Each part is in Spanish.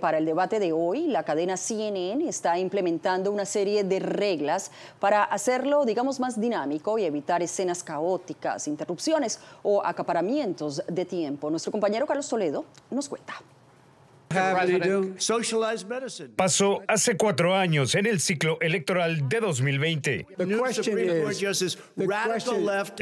Para el debate de hoy, la cadena CNN está implementando una serie de reglas para hacerlo, digamos, más dinámico y evitar escenas caóticas, interrupciones o acaparamientos de tiempo. Nuestro compañero Carlos Toledo nos cuenta. Pasó hace cuatro años en el ciclo electoral de 2020. El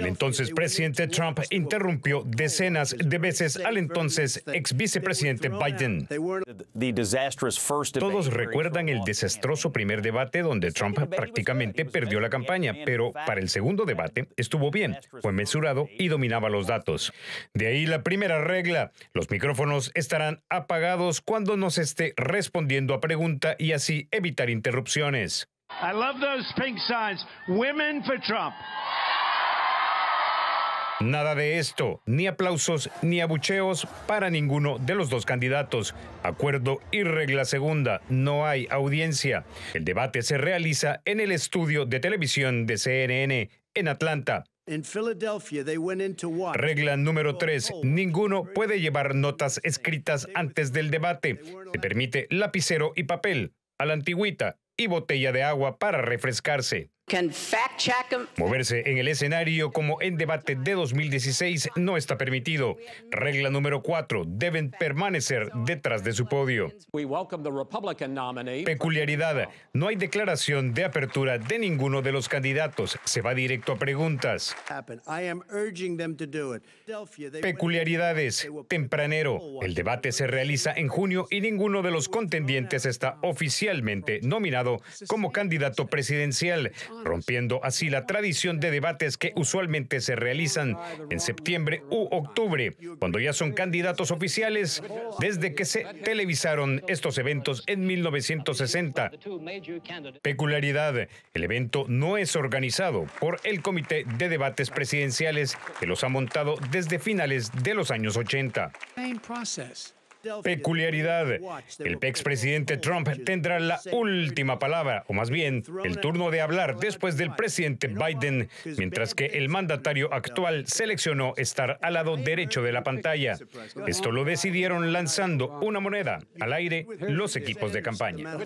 entonces presidente Trump interrumpió decenas de veces al entonces ex vicepresidente Biden. Todos recuerdan el desastroso primer debate donde Trump prácticamente perdió la campaña, pero para el segundo debate estuvo bien, fue mesurado y dominaba los datos. De ahí la primera regla, los micrófonos estarán apagados cuando nos esté respondiendo a pregunta y así evitar interrupciones. Nada de esto, ni aplausos ni abucheos para ninguno de los dos candidatos. Acuerdo y regla segunda, no hay audiencia. El debate se realiza en el estudio de televisión de CNN en Atlanta. Regla número 3. Ninguno puede llevar notas escritas antes del debate. Se permite lapicero y papel, a la antigüita y botella de agua para refrescarse. Em. Moverse en el escenario como en debate de 2016 no está permitido. Regla número 4. Deben permanecer detrás de su podio. Peculiaridad. No hay declaración de apertura de ninguno de los candidatos. Se va directo a preguntas. Peculiaridades. Tempranero. El debate se realiza en junio y ninguno de los contendientes está oficialmente nominado como candidato presidencial rompiendo así la tradición de debates que usualmente se realizan en septiembre u octubre, cuando ya son candidatos oficiales desde que se televisaron estos eventos en 1960. Peculiaridad, el evento no es organizado por el Comité de Debates Presidenciales que los ha montado desde finales de los años 80 peculiaridad. El expresidente Trump tendrá la última palabra, o más bien, el turno de hablar después del presidente Biden, mientras que el mandatario actual seleccionó estar al lado derecho de la pantalla. Esto lo decidieron lanzando una moneda al aire los equipos de campaña.